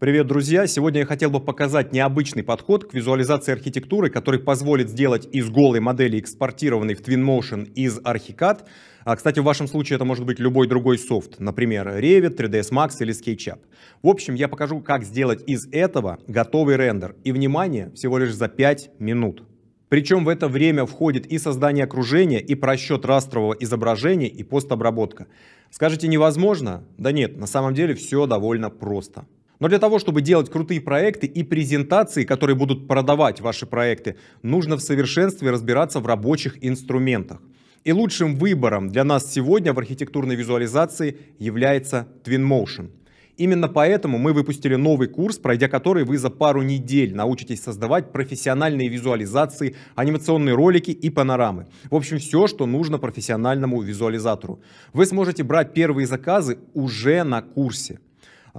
Привет, друзья! Сегодня я хотел бы показать необычный подход к визуализации архитектуры, который позволит сделать из голой модели, экспортированной в Twinmotion из Archicad. А, кстати, в вашем случае это может быть любой другой софт, например, Revit, 3ds Max или SketchUp. В общем, я покажу, как сделать из этого готовый рендер. И, внимание, всего лишь за 5 минут. Причем в это время входит и создание окружения, и просчет растрового изображения, и постобработка. Скажете, невозможно? Да нет, на самом деле все довольно просто. Но для того, чтобы делать крутые проекты и презентации, которые будут продавать ваши проекты, нужно в совершенстве разбираться в рабочих инструментах. И лучшим выбором для нас сегодня в архитектурной визуализации является Twinmotion. Именно поэтому мы выпустили новый курс, пройдя который вы за пару недель научитесь создавать профессиональные визуализации, анимационные ролики и панорамы. В общем, все, что нужно профессиональному визуализатору. Вы сможете брать первые заказы уже на курсе.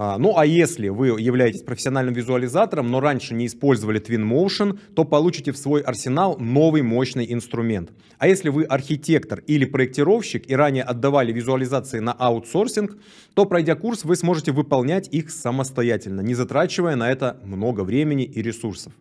А, ну а если вы являетесь профессиональным визуализатором, но раньше не использовали Twinmotion, то получите в свой арсенал новый мощный инструмент. А если вы архитектор или проектировщик и ранее отдавали визуализации на аутсорсинг, то пройдя курс вы сможете выполнять их самостоятельно, не затрачивая на это много времени и ресурсов.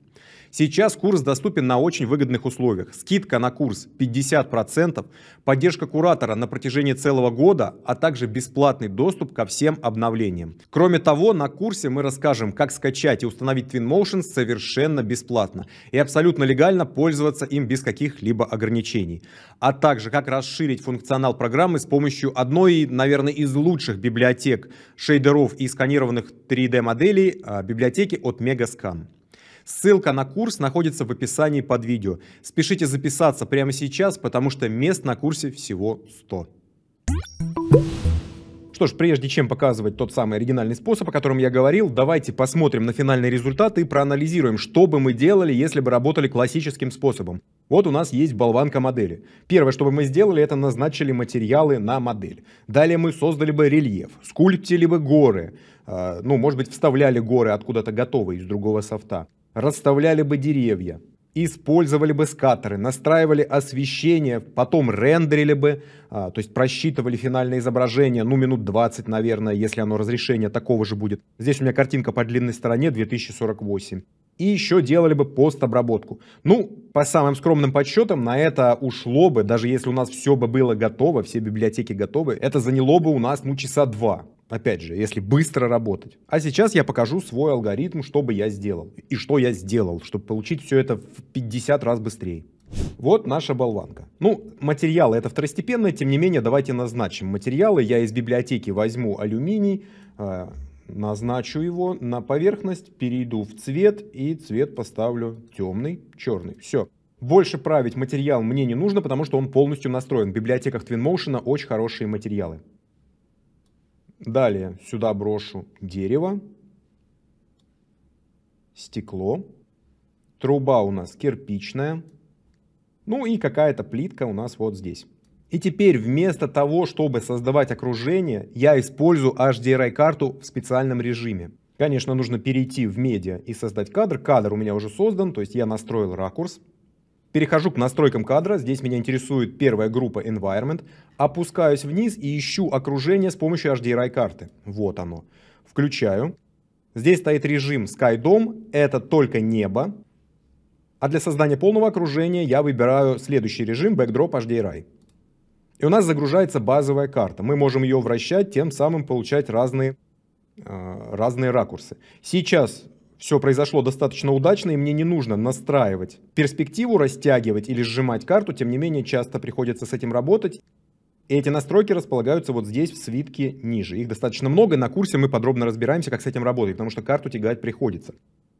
Сейчас курс доступен на очень выгодных условиях. Скидка на курс 50%, поддержка куратора на протяжении целого года, а также бесплатный доступ ко всем обновлениям. Кроме того, на курсе мы расскажем, как скачать и установить Twinmotion совершенно бесплатно и абсолютно легально пользоваться им без каких-либо ограничений. А также, как расширить функционал программы с помощью одной, наверное, из лучших библиотек шейдеров и сканированных 3D-моделей а, библиотеки от Megascan. Ссылка на курс находится в описании под видео. Спешите записаться прямо сейчас, потому что мест на курсе всего 100. Что ж, прежде чем показывать тот самый оригинальный способ, о котором я говорил, давайте посмотрим на финальный результат и проанализируем, что бы мы делали, если бы работали классическим способом. Вот у нас есть болванка модели. Первое, что бы мы сделали, это назначили материалы на модель. Далее мы создали бы рельеф, скульптили бы горы, а, ну, может быть, вставляли горы откуда-то готовые из другого софта расставляли бы деревья, использовали бы скатеры, настраивали освещение, потом рендерили бы, а, то есть просчитывали финальное изображение, ну, минут 20, наверное, если оно разрешение такого же будет. Здесь у меня картинка по длинной стороне 2048. И еще делали бы постобработку. Ну, по самым скромным подсчетам, на это ушло бы, даже если у нас все бы было готово, все библиотеки готовы, это заняло бы у нас, ну, часа два. Опять же, если быстро работать. А сейчас я покажу свой алгоритм, что бы я сделал. И что я сделал, чтобы получить все это в 50 раз быстрее. Вот наша болванка. Ну, материалы это второстепенно, тем не менее, давайте назначим материалы. Я из библиотеки возьму алюминий, э, назначу его на поверхность, перейду в цвет и цвет поставлю темный, черный. Все. Больше править материал мне не нужно, потому что он полностью настроен. В библиотеках Twinmotion очень хорошие материалы. Далее сюда брошу дерево, стекло, труба у нас кирпичная, ну и какая-то плитка у нас вот здесь. И теперь вместо того, чтобы создавать окружение, я использую HDRI-карту в специальном режиме. Конечно, нужно перейти в медиа и создать кадр. Кадр у меня уже создан, то есть я настроил ракурс. Перехожу к настройкам кадра, здесь меня интересует первая группа Environment. Опускаюсь вниз и ищу окружение с помощью HDRI карты. Вот оно. Включаю. Здесь стоит режим Sky Dome, это только небо. А для создания полного окружения я выбираю следующий режим Backdrop HDRI. И у нас загружается базовая карта. Мы можем ее вращать, тем самым получать разные, э, разные ракурсы. Сейчас все произошло достаточно удачно, и мне не нужно настраивать перспективу, растягивать или сжимать карту, тем не менее часто приходится с этим работать. И эти настройки располагаются вот здесь, в свитке ниже. Их достаточно много, на курсе мы подробно разбираемся, как с этим работать, потому что карту тягать приходится.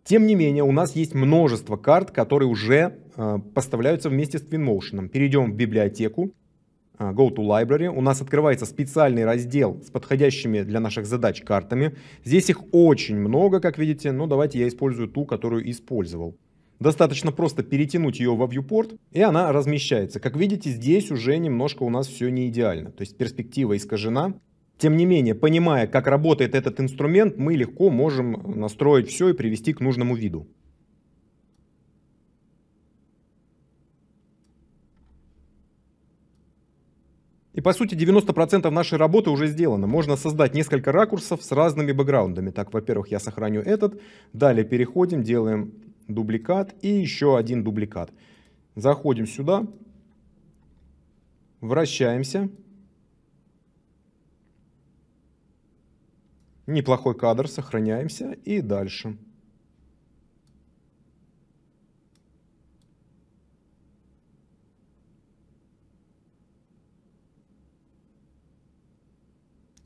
Тем не менее, у нас есть множество карт, которые уже э, поставляются вместе с Twinmotion. Перейдем в библиотеку. Э, go to Library. У нас открывается специальный раздел с подходящими для наших задач картами. Здесь их очень много, как видите, но давайте я использую ту, которую использовал. Достаточно просто перетянуть ее во viewport, и она размещается. Как видите, здесь уже немножко у нас все не идеально, то есть перспектива искажена. Тем не менее, понимая, как работает этот инструмент, мы легко можем настроить все и привести к нужному виду. И по сути 90% нашей работы уже сделано. Можно создать несколько ракурсов с разными бэкграундами. Так, во-первых, я сохраню этот. Далее переходим, делаем дубликат и еще один дубликат. Заходим сюда, вращаемся. Неплохой кадр, сохраняемся и дальше.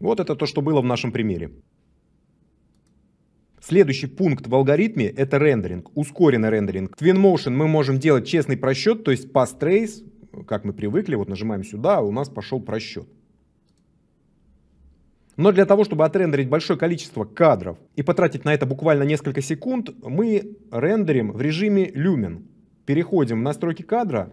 Вот это то, что было в нашем примере. Следующий пункт в алгоритме — это рендеринг, ускоренный рендеринг. В Twinmotion мы можем делать честный просчет, то есть pass trace, как мы привыкли, вот нажимаем сюда, а у нас пошел просчет. Но для того, чтобы отрендерить большое количество кадров и потратить на это буквально несколько секунд, мы рендерим в режиме Lumen. Переходим в настройки кадра,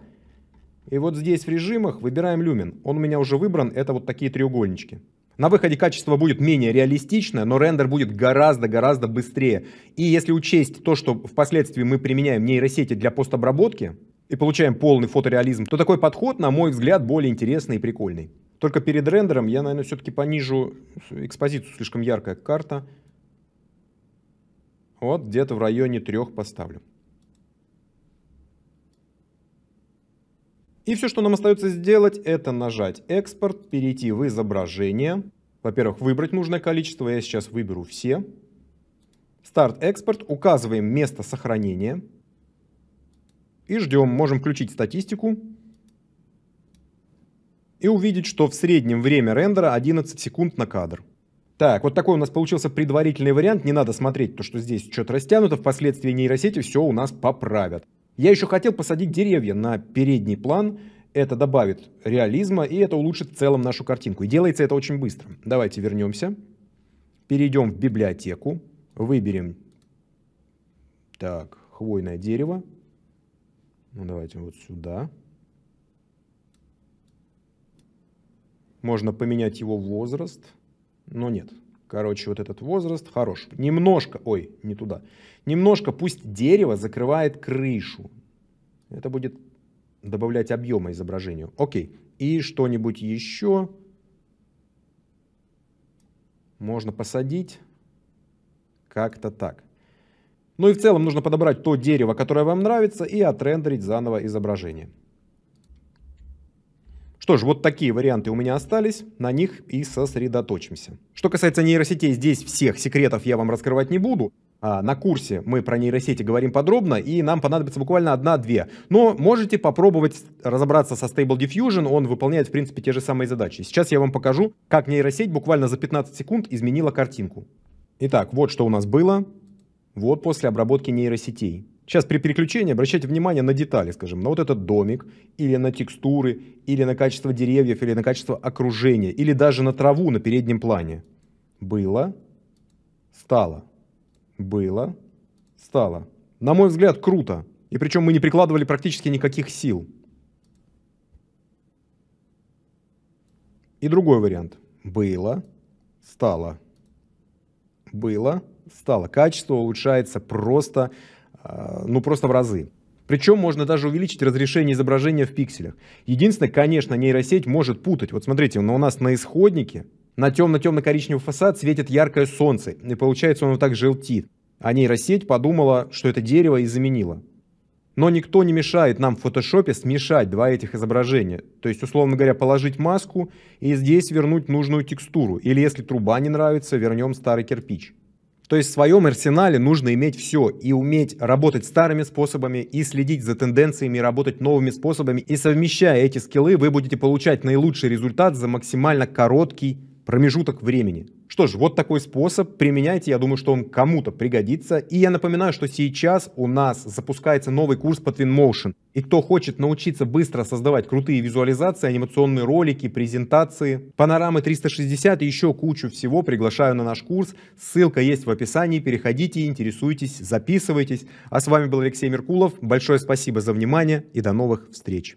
и вот здесь в режимах выбираем Lumen. Он у меня уже выбран, это вот такие треугольнички. На выходе качество будет менее реалистичное, но рендер будет гораздо-гораздо быстрее. И если учесть то, что впоследствии мы применяем нейросети для постобработки и получаем полный фотореализм, то такой подход, на мой взгляд, более интересный и прикольный. Только перед рендером я, наверное, все-таки понижу экспозицию, слишком яркая карта. Вот где-то в районе трех поставлю. И все, что нам остается сделать, это нажать «Экспорт», перейти в изображение. Во-первых, выбрать нужное количество, я сейчас выберу все. Старт «Экспорт», указываем место сохранения. И ждем, можем включить статистику. И увидеть, что в среднем время рендера 11 секунд на кадр. Так, вот такой у нас получился предварительный вариант. Не надо смотреть то, что здесь что-то растянуто. Впоследствии нейросети все у нас поправят. Я еще хотел посадить деревья на передний план, это добавит реализма и это улучшит в целом нашу картинку. И делается это очень быстро. Давайте вернемся, перейдем в библиотеку, выберем так, хвойное дерево. Ну, давайте вот сюда. Можно поменять его возраст, но нет, Короче, вот этот возраст хорош. Немножко, ой, не туда. Немножко пусть дерево закрывает крышу. Это будет добавлять объема изображению. Окей. И что-нибудь еще можно посадить как-то так. Ну и в целом нужно подобрать то дерево, которое вам нравится, и отрендерить заново изображение. Что ж, вот такие варианты у меня остались, на них и сосредоточимся. Что касается нейросетей, здесь всех секретов я вам раскрывать не буду. А, на курсе мы про нейросети говорим подробно, и нам понадобится буквально одна-две. Но можете попробовать разобраться со Stable Diffusion, он выполняет, в принципе, те же самые задачи. Сейчас я вам покажу, как нейросеть буквально за 15 секунд изменила картинку. Итак, вот что у нас было. Вот после обработки нейросетей. Сейчас при переключении обращайте внимание на детали, скажем, на вот этот домик, или на текстуры, или на качество деревьев, или на качество окружения, или даже на траву на переднем плане. Было, стало. Было, стало. На мой взгляд, круто. И причем мы не прикладывали практически никаких сил. И другой вариант. Было, стало. Было, стало. Качество улучшается просто Э, ну просто в разы. Причем можно даже увеличить разрешение изображения в пикселях. Единственное, конечно, нейросеть может путать. Вот смотрите, но у нас на исходнике на темно-темно-коричневый фасад светит яркое солнце, и получается он вот так желтит. А нейросеть подумала, что это дерево и заменила. Но никто не мешает нам в фотошопе смешать два этих изображения. То есть, условно говоря, положить маску и здесь вернуть нужную текстуру. Или если труба не нравится, вернем старый кирпич. То есть в своем арсенале нужно иметь все и уметь работать старыми способами, и следить за тенденциями, и работать новыми способами. И совмещая эти скиллы, вы будете получать наилучший результат за максимально короткий промежуток времени. Что ж, вот такой способ применяйте, я думаю, что он кому-то пригодится. И я напоминаю, что сейчас у нас запускается новый курс по Twinmotion. И кто хочет научиться быстро создавать крутые визуализации, анимационные ролики, презентации, панорамы 360 и еще кучу всего, приглашаю на наш курс. Ссылка есть в описании, переходите, интересуйтесь, записывайтесь. А с вами был Алексей Меркулов. Большое спасибо за внимание и до новых встреч.